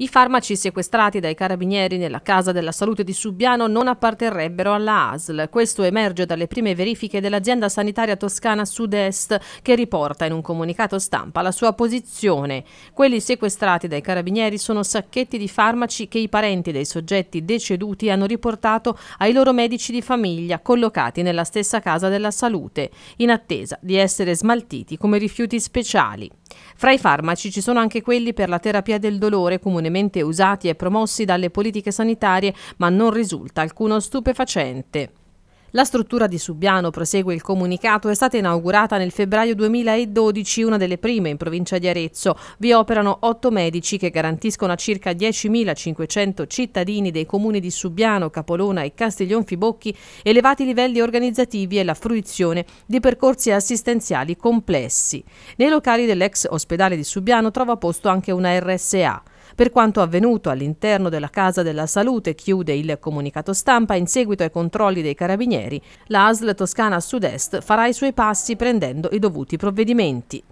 I farmaci sequestrati dai carabinieri nella Casa della Salute di Subiano non apparterrebbero alla ASL. Questo emerge dalle prime verifiche dell'azienda sanitaria toscana Sud-Est che riporta in un comunicato stampa la sua posizione. Quelli sequestrati dai carabinieri sono sacchetti di farmaci che i parenti dei soggetti deceduti hanno riportato ai loro medici di famiglia collocati nella stessa Casa della Salute, in attesa di essere smaltiti come rifiuti speciali. Fra i farmaci ci sono anche quelli per la terapia del dolore comunemente usati e promossi dalle politiche sanitarie, ma non risulta alcuno stupefacente. La struttura di Subiano, prosegue il comunicato, è stata inaugurata nel febbraio 2012, una delle prime in provincia di Arezzo. Vi operano otto medici che garantiscono a circa 10.500 cittadini dei comuni di Subiano, Capolona e Castiglion Fibocchi elevati livelli organizzativi e la fruizione di percorsi assistenziali complessi. Nei locali dell'ex ospedale di Subiano trova posto anche una RSA. Per quanto avvenuto all'interno della Casa della Salute, chiude il comunicato stampa, in seguito ai controlli dei carabinieri, la ASL Toscana Sud-Est farà i suoi passi prendendo i dovuti provvedimenti.